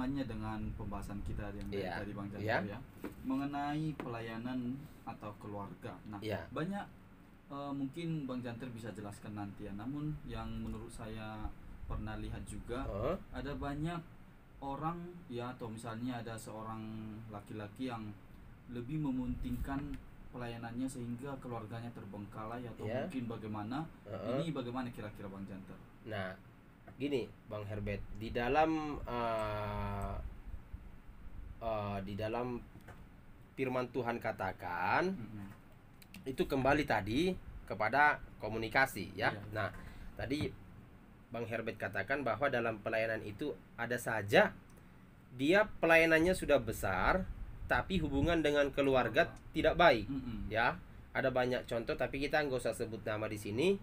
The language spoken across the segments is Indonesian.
hubungannya dengan pembahasan kita yang dari yeah. tadi Bang Jafar yeah. ya mengenai pelayanan atau keluarga. Nah, yeah. banyak uh, mungkin Bang Janter bisa jelaskan nanti ya. Namun yang menurut saya pernah lihat juga uh. ada banyak orang ya atau misalnya ada seorang laki-laki yang lebih memuntingkan pelayanannya sehingga keluarganya terbengkalai atau yeah. mungkin bagaimana? Uh -huh. Ini bagaimana kira-kira Bang Janter? Nah, gini Bang Herbert di dalam uh, uh, di dalam firman Tuhan katakan mm-hmm. itu kembali tadi kepada komunikasi ya. Yeah. Nah, tadi Bang Herbert katakan bahwa dalam pelayanan itu ada saja dia pelayanannya sudah besar tapi hubungan dengan keluarga oh. tidak baik mm-hmm. ya. Ada banyak contoh tapi kita nggak usah sebut nama di sini.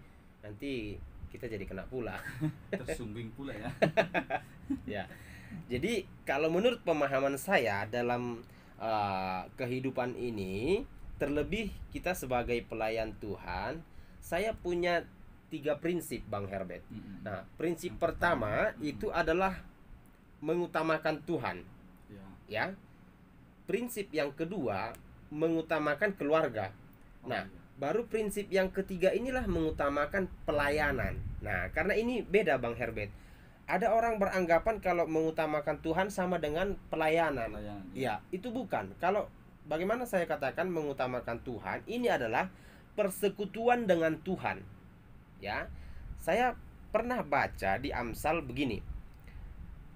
Nanti kita jadi kena pula tersumbing pula ya ya jadi kalau menurut pemahaman saya dalam uh, kehidupan ini terlebih kita sebagai pelayan Tuhan saya punya tiga prinsip Bang Herbert nah prinsip Yang pertama mm itu adalah mengutamakan Tuhan yeah. ya prinsip yang kedua mengutamakan keluarga oh, nah iya. Baru prinsip yang ketiga inilah mengutamakan pelayanan. Nah, karena ini beda Bang Herbert. Ada orang beranggapan kalau mengutamakan Tuhan sama dengan pelayanan. pelayanan ya. ya, itu bukan. Kalau bagaimana saya katakan mengutamakan Tuhan, ini adalah persekutuan dengan Tuhan. Ya. Saya pernah baca di Amsal begini.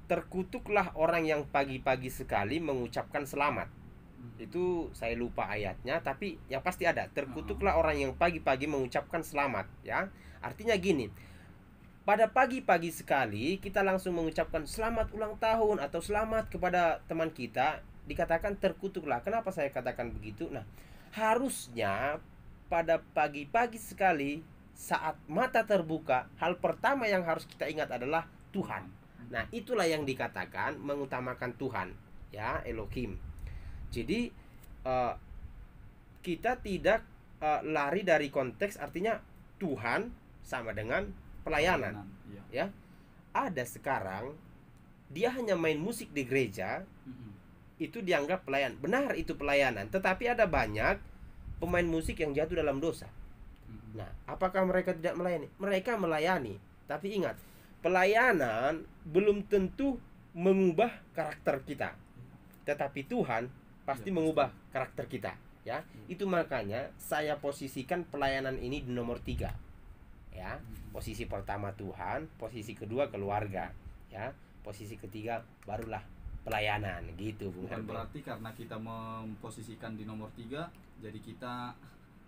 Terkutuklah orang yang pagi-pagi sekali mengucapkan selamat Hmm. itu saya lupa ayatnya tapi yang pasti ada terkutuklah orang yang pagi-pagi mengucapkan selamat ya artinya gini pada pagi-pagi sekali kita langsung mengucapkan selamat ulang tahun atau selamat kepada teman kita dikatakan terkutuklah kenapa saya katakan begitu nah harusnya pada pagi-pagi sekali saat mata terbuka hal pertama yang harus kita ingat adalah Tuhan nah itulah yang dikatakan mengutamakan Tuhan ya Elohim jadi uh, kita tidak uh, lari dari konteks artinya Tuhan sama dengan pelayanan, pelayanan iya. ya. Ada sekarang dia hanya main musik di gereja mm-hmm. itu dianggap pelayan. Benar itu pelayanan, tetapi ada banyak pemain musik yang jatuh dalam dosa. Mm-hmm. Nah, apakah mereka tidak melayani? Mereka melayani, tapi ingat, pelayanan belum tentu mengubah karakter kita. Iya. Tetapi Tuhan pasti ya, mengubah karakter kita ya hmm. itu makanya saya posisikan pelayanan ini di nomor tiga ya hmm. posisi pertama Tuhan posisi kedua keluarga ya posisi ketiga barulah pelayanan gitu bukan Herbe. berarti karena kita memposisikan di nomor tiga jadi kita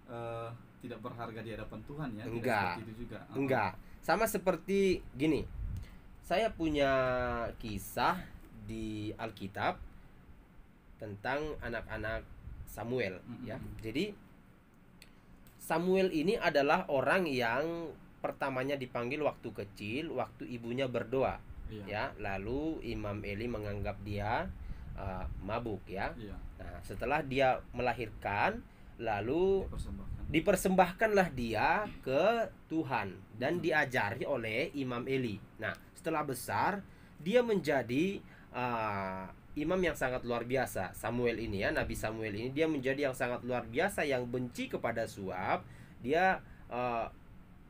uh, tidak berharga di hadapan Tuhan ya enggak itu juga ah. enggak sama seperti gini saya punya kisah di Alkitab tentang anak-anak Samuel mm-hmm. ya. Jadi Samuel ini adalah orang yang pertamanya dipanggil waktu kecil, waktu ibunya berdoa iya. ya. Lalu Imam Eli menganggap dia uh, mabuk ya. Iya. Nah, setelah dia melahirkan lalu dipersembahkan. dipersembahkanlah dia ke Tuhan dan hmm diajari oleh Imam Eli. Nah, setelah besar dia menjadi uh, imam yang sangat luar biasa Samuel ini ya Nabi Samuel ini dia menjadi yang sangat luar biasa yang benci kepada suap dia uh,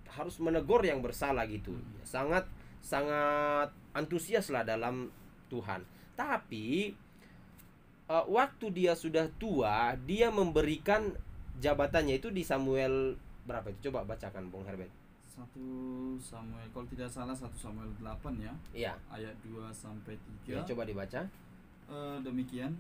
harus menegur yang bersalah gitu sangat sangat antusias lah dalam Tuhan tapi uh, waktu dia sudah tua dia memberikan jabatannya itu di Samuel berapa itu coba bacakan Bung Herbert satu Samuel kalau tidak salah satu Samuel 8 ya. Iya. Ayat 2 sampai 3. Ya, coba dibaca e, demikian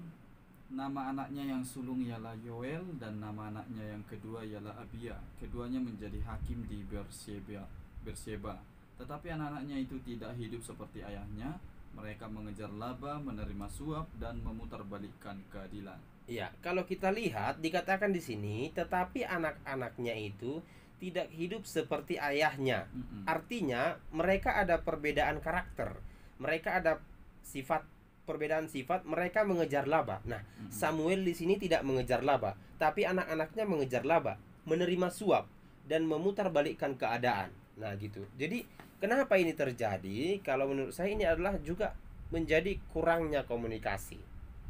nama anaknya yang sulung ialah Yoel dan nama anaknya yang kedua ialah Abia. Keduanya menjadi hakim di Beersheba. Beersheba. Tetapi anak-anaknya itu tidak hidup seperti ayahnya. Mereka mengejar laba, menerima suap dan memutarbalikkan keadilan. Iya, kalau kita lihat dikatakan di sini, tetapi anak-anaknya itu tidak hidup seperti ayahnya. Mm -mm. Artinya mereka ada perbedaan karakter. Mereka ada sifat perbedaan sifat mereka mengejar laba. Nah, Samuel di sini tidak mengejar laba, tapi anak-anaknya mengejar laba, menerima suap dan memutarbalikkan keadaan. Nah, gitu. Jadi, kenapa ini terjadi? Kalau menurut saya ini adalah juga menjadi kurangnya komunikasi,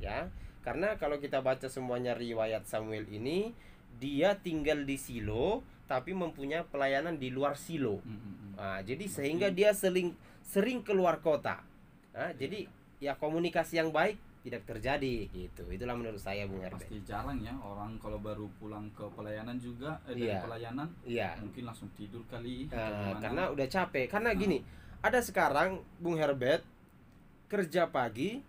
ya. Karena kalau kita baca semuanya riwayat Samuel ini, dia tinggal di silo tapi mempunyai pelayanan di luar silo. Nah, jadi sehingga dia sering sering keluar kota. Nah, jadi ya komunikasi yang baik tidak terjadi gitu itulah menurut saya bung Herbert pasti jarang ya orang kalau baru pulang ke pelayanan juga eh, dari iya. pelayanan yeah. mungkin langsung tidur kali uh, karena udah capek karena uh. gini ada sekarang bung Herbert kerja pagi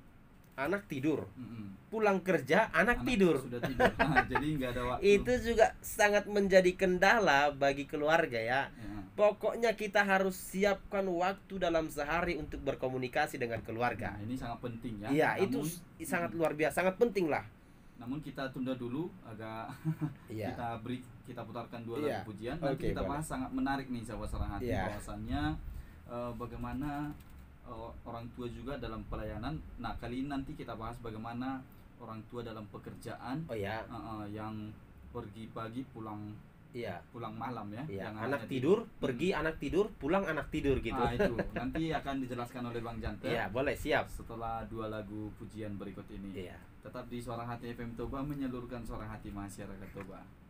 anak tidur hmm pulang kerja anak, anak tidur tidur ah, jadi ada waktu itu juga sangat menjadi kendala bagi keluarga ya yeah Pokoknya kita harus siapkan waktu dalam sehari untuk berkomunikasi dengan keluarga. Nah, ini sangat penting ya. Iya, itu sangat luar biasa, sangat penting lah. Namun kita tunda dulu agak iya. kita beri kita putarkan dua iya. lagu pujian nanti okay, kita boleh. bahas sangat menarik nih jawa serang hati iya. bahwasannya uh, bagaimana uh, orang tua juga dalam pelayanan. Nah, kali ini nanti kita bahas bagaimana orang tua dalam pekerjaan. Oh ya. Uh, uh, yang pergi pagi pulang Iya. Pulang malam ya. Iya. Anak tidur, tidur, pergi anak tidur, pulang anak tidur gitu. Nah itu. Nanti akan dijelaskan oleh Bang jante. Iya, boleh, siap. Setelah dua lagu pujian berikut ini. Iya. Tetap di Suara Hati FM Toba menyalurkan suara hati masyarakat Toba.